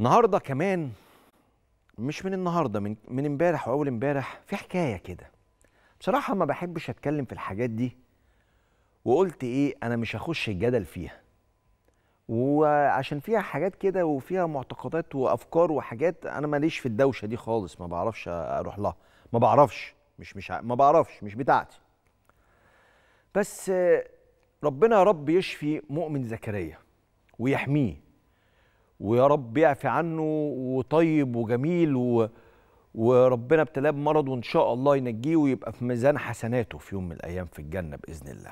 النهارده كمان مش من النهارده من من امبارح واول امبارح في حكايه كده بصراحه ما بحبش اتكلم في الحاجات دي وقلت ايه انا مش هخش الجدل فيها وعشان فيها حاجات كده وفيها معتقدات وافكار وحاجات انا ماليش في الدوشه دي خالص ما بعرفش اروح لها ما بعرفش مش مش ما بعرفش مش بتاعتي بس ربنا يا رب يشفي مؤمن زكريا ويحميه ويا رب يعفي عنه وطيب وجميل و... وربنا ابتلاه بمرض وان شاء الله ينجيه ويبقى في ميزان حسناته في يوم من الايام في الجنه باذن الله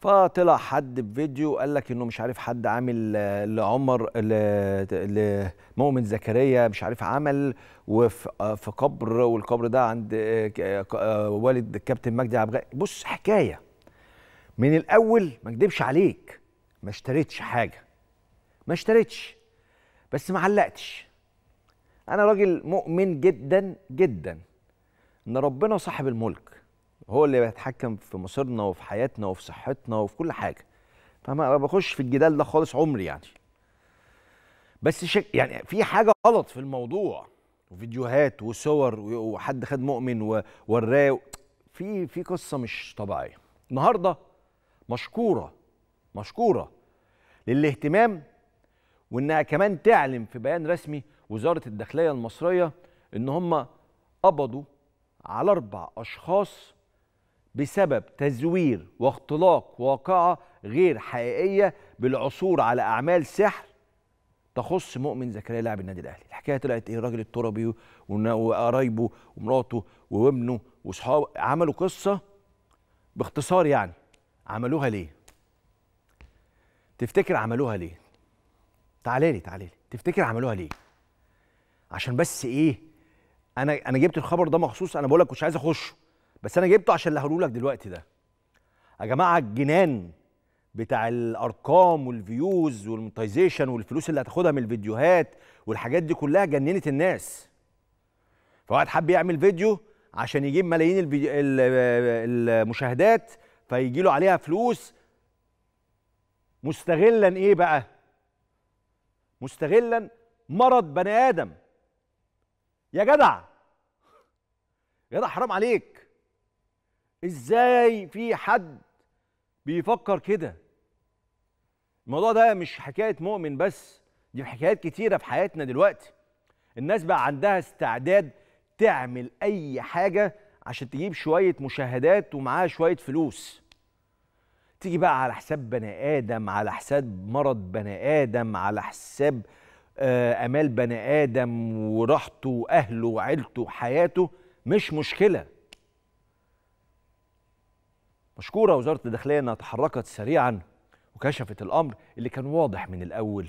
فطلع حد بفيديو قال لك انه مش عارف حد عامل آه، لعمر لمؤمن زكريا مش عارف عمل وفي آه، قبر والقبر ده عند آه، والد كابتن مجدي عبد بص حكايه من الاول ما اكدبش عليك ما اشتريتش حاجه ما اشتريتش بس ما علقتش انا راجل مؤمن جدا جدا ان ربنا صاحب الملك هو اللي بيتحكم في مصيرنا وفي حياتنا وفي صحتنا وفي كل حاجه فما بخش في الجدال ده خالص عمري يعني بس شك يعني في حاجه غلط في الموضوع وفيديوهات وصور وحد خد مؤمن ووراه في في قصه مش طبيعيه النهارده مشكوره مشكوره للاهتمام وانها كمان تعلم في بيان رسمي وزاره الداخليه المصريه ان هم قبضوا على اربع اشخاص بسبب تزوير واختلاق واقعه غير حقيقيه بالعثور على اعمال سحر تخص مؤمن زكريا لاعب النادي الاهلي الحكايه طلعت ايه الراجل التربي وقرايبه ومراته وابنه واصحابه عملوا قصه باختصار يعني عملوها ليه تفتكر عملوها ليه تعالى لي تعالى لي تفتكر عملوها ليه عشان بس ايه انا انا جبت الخبر ده مخصوص انا بقول لك مش عايز اخشه بس انا جبته عشان اللي هقوله لك دلوقتي ده يا جماعه الجنان بتاع الارقام والفيوز والمونتايزيشن والفلوس اللي هتاخدها من الفيديوهات والحاجات دي كلها جننت الناس فواحد حب يعمل فيديو عشان يجيب ملايين المشاهدات فيجي له عليها فلوس مستغلا ايه بقى مستغلا مرض بني ادم يا جدع يا جدع حرام عليك ازاي في حد بيفكر كده الموضوع ده مش حكايه مؤمن بس دي حكايات كتيره في حياتنا دلوقتي الناس بقى عندها استعداد تعمل اي حاجه عشان تجيب شويه مشاهدات ومعاها شويه فلوس تيجي بقى على حساب بني ادم على حساب مرض بني ادم على حساب آه، امال بني ادم وراحته واهله وعيلته وحياته مش مشكله مشكوره وزاره الداخليه انها تحركت سريعا وكشفت الامر اللي كان واضح من الاول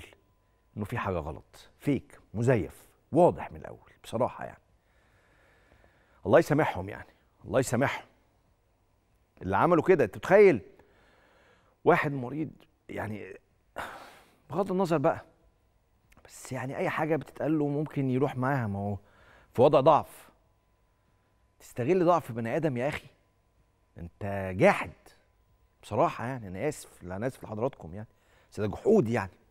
انه في حاجه غلط فيك مزيف واضح من الاول بصراحه يعني الله يسامحهم يعني الله يسامحهم اللي عملوا كده انت تتخيل واحد مريض يعني بغض النظر بقى بس يعني اي حاجه بتتقال له ممكن يروح معاها ما هو في وضع ضعف تستغل ضعف بني ادم يا اخي انت جاحد بصراحه يعني انا اسف لا انا اسف لحضراتكم يعني بس ده جحود يعني